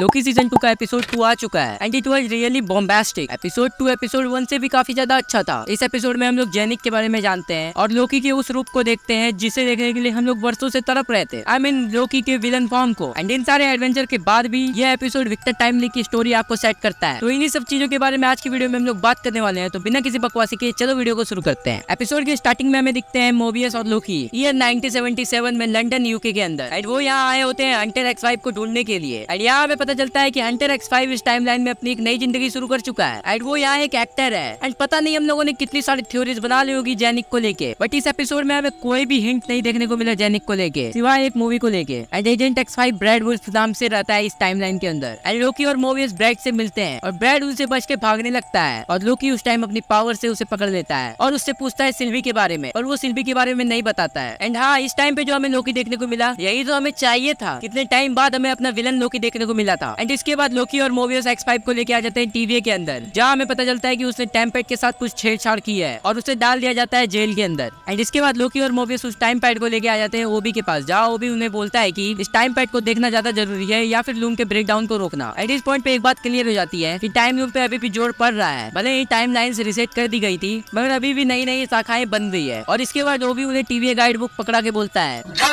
लोकी season two का episode two आ चुका है and it was really bombastic episode two episode one से भी काफी ज्यादा अच्छा था इस एपिसोड में हम लोग जैनिक के बारे में जानते हैं और लोकी के उस रूप को देखते हैं जिसे देखने के लिए हम लोग वर्षो से तरफ रहते हैं आई मीन लोकी के विलन फॉर्म को एंड इन सारे एडवेंचर के बाद भी यह एपिसोड विक्टर टाइमली की स्टोरी आपको सेट करता है तो इन्हीं सब चीजों के बारे में आज की वीडियो में हम लोग बात करने वाले हैं तो बिना किसी बकवासी के चलो वीडियो को शुरू करते हैं एपिसोड के स्टार्टिंग में हमें दिखते हैं मोबियस और लोकी ईयर नाइनटीन में लंडन यूके के अंदर एंड वो यहाँ आए होते हैं अंटेल एक्स को ढूंढने के लिए एंड यहाँ हमें पता चलता है कि हंटर एक्स फाइव इस टाइमलाइन में अपनी एक नई जिंदगी शुरू कर चुका है एंड वो यहाँ एक एक्टर है एंड पता नहीं हम लोगों ने कितनी सारी थ्योरीज बना ली होगी जैनिक को लेके बट इस एपिसोड में हमें कोई भी हिंट नहीं देखने को मिला जैनिक को लेके सिवाय एक मूवी को लेके and agent X five Brad Wolfe नाम से रहता है इस टाइमलाइन के अंदर एंड लोकी और मोवियस ब्रेड से मिलते हैं और ब्रेड उनसे बच के भागने लगता है और लोकी उस टाइम अपनी पावर से उसे पकड़ लेता है और उससे पूछता है सिल्वी के बारे में और वो सिल्वी के बारे में नहीं बताता है एंड हाँ इस टाइम पे जो हमें लोकी देखने को मिला यही तो हमें चाहिए था कितने टाइम बाद हमें अपना विलन लोकी देखने को मिला था एंड इसके बाद लोकी और मोवियस एक्स फाइव को लेके आ जाते हैं टीवी के अंदर जहाँ हमें पता चलता है की उसने टेम्पेट के साथ कुछ छेड़छाड़ की है और उसे डाल दिया जाता है जेल के अंदर एंड इसके बाद लोकी और मोवियस उस टाइम पैड को लेके आ जाते हैं ओबी के पास जहाँ ओबी उन्हें बोलता है की इस टाइम पैड को देखना ज्यादा जरूरी है या फिर लूम के ब्रेक डाउन को रोकना एट इस पॉइंट पे एक बात क्लियर हो जाती है की टाइम लूम पे अभी भी जोर पड़ रहा है भले ही टाइम लाइन रिसेट कर दी गई थी मगर अभी भी नई नई शाखाएं बन रही है और इसके बाद ओबी उन्हें टीवी गाइड बुक पकड़ा के बोलता है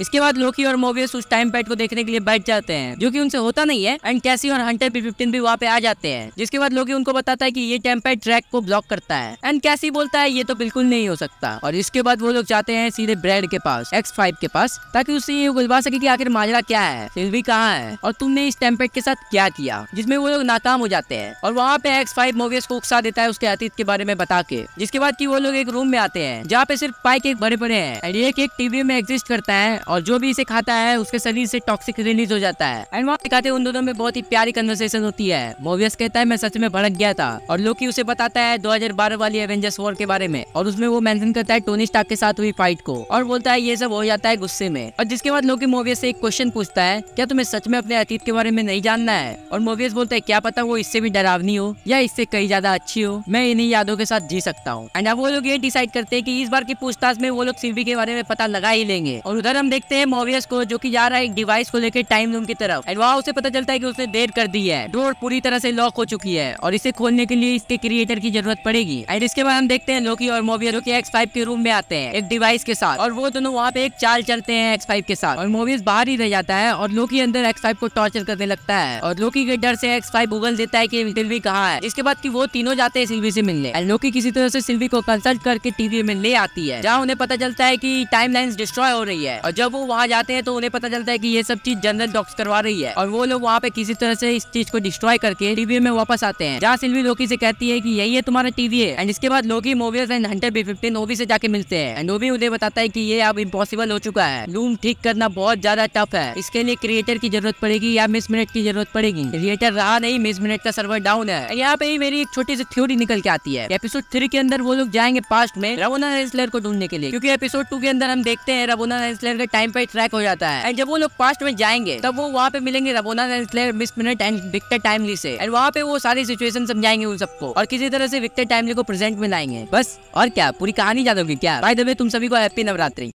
इसके बाद लोकी और मोबियस उस टाइम पैड को देखने के लिए बैठ जाते हैं जो की उनसे होता नहीं है एंड कैसी और हंटर पी फिफ्टीन भी वहाँ पे आ जाते हैं जिसके बाद लोकी उनको बताता है की ये टाइम पैड ट्रैक को ब्लॉक करता है एंड कैसी बोलता है ये तो बिल्कुल नहीं हो सकता और इसके बाद वो लोग जाते हैं सीधे ब्रेड के पास एक्स फाइव के पास ताकि उससे ये बुलवा सके की आखिर माजरा क्या है सिल्वी कहाँ है और तुमने इस पैड के साथ क्या किया जिसमे वो लोग नाकाम हो जाते हैं और वहाँ पे एक्स फाइव मोवियस को उकसा देता है उसके अतीत के बारे में बता के जिसके बाद की वो लोग एक रूम में आते हैं जहाँ पे सिर्फ पाइक एक बड़े बड़े हैं एंड एक टीवी में एग्जिस्ट करता है है और जो भी इसे खाता है उसके शरीर से टॉक्सिक रिलीज हो जाता है एंड वहाँ दिखाते उन दोनों में बहुत ही प्यारी कन्वर्सेशन होती है मोवियस कहता है मैं सच में भड़क गया था और लोकी उसे बताता है दो वाली एवेंजर्स वॉर के बारे में और उसमें वो मैंशन करता है टोनी स्टाक के साथ हुई फाइट को और बोलता है ये सब हो जाता है गुस्से में और जिसके बाद लोकी मोवियस से एक क्वेश्चन पूछता है क्या तुम्हें सच में अपने अतीत के बारे में नहीं जानना है और मोवियस बोलता है क्या पता वो इससे भी डरावनी हो या इससे कहीं ज्यादा अच्छी हो मैं इन्हीं यादों के साथ जी सकता हूँ एंड अब वो लोग ये डिसाइड करते हैं की इस बार की पूछताछ में वो लोग सिल्वी के बारे में पता लगा ही लेंगे और उधर इधर हम देखते हैं मोवियस को जो कि जा रहा है एक डिवाइस को लेकर टाइम रूम की तरफ एंड वहाँ उसे पता चलता है कि उसने देर कर दी है डोर पूरी तरह से लॉक हो चुकी है और इसे खोलने के लिए इसके क्रिएटर की जरूरत पड़ेगी एंड इसके बाद हम देखते हैं लोकी और मोवियस जो की एक्स फाइव के रूम में आते हैं एक डिवाइस के साथ और वो दोनों वहाँ पे एक चाल चलते हैं एक्स फाइव के साथ और मोवियस बाहर ही रह जाता है और लोकी अंदर एक्स फाइव को टॉर्चर करने लगता है और लोकी के डर से एक्स फाइव उगल देता है की सिल्वी कहाँ है इसके बाद की वो तीनों जाते हैं सिल्वी से मिलने एंड लोकी किसी तरह से सिल्वी को कंसल्ट करके टीवी में ले आती है जहाँ उन्हें पता चलता है की टाइम डिस्ट्रॉय हो रही है और जब वो वहाँ जाते हैं तो उन्हें पता चलता है कि ये सब चीज जनरल डॉक्स करवा रही है और वो लोग वहाँ पे किसी तरह से इस चीज को डिस्ट्रॉय करके टीवी में वापस आते हैं जहाँ सिल्वी लोकी से कहती है की यही है तुम्हारा टीवी है एंड इसके बाद Loki Mobius and Hunter B fifteen OB से जाके मिलते हैं एंड ओवी उन्हें बताता है की ये अब इम्पॉसिबल हो चुका है लूम ठीक करना बहुत ज्यादा टफ है इसके लिए क्रिएटर की जरूरत पड़ेगी या मिस मिनट की जरूरत पड़ेगी क्रिएटर रहा नहीं मिस मिनट का सर्वर डाउन है यहाँ पे ही मेरी एक छोटी सी थ्योरी निकल के आती है एपिसोड थ्री के अंदर वो लोग जाएंगे पास्ट में रवोना हेस्लर को ढूंढने के लिए क्योंकि एपिसोड टू के अंदर हम देखते हैं रवोना हेस्लर के टाइम पे ट्रैक हो जाता है एंड जब वो लोग पास्ट में जाएंगे तब वो वहाँ पे मिलेंगे Ravonna Miss Minutes and Victor Timely से एंड वहाँ पे वो सारी सिचुएशन समझाएंगे उन सबको और किसी तरह से विक्टर टाइमली को प्रेजेंट में लाएंगे बस और क्या पूरी कहानी याद होगी क्या भाई दबे तुम सभी को हैप्पी नवरात्रि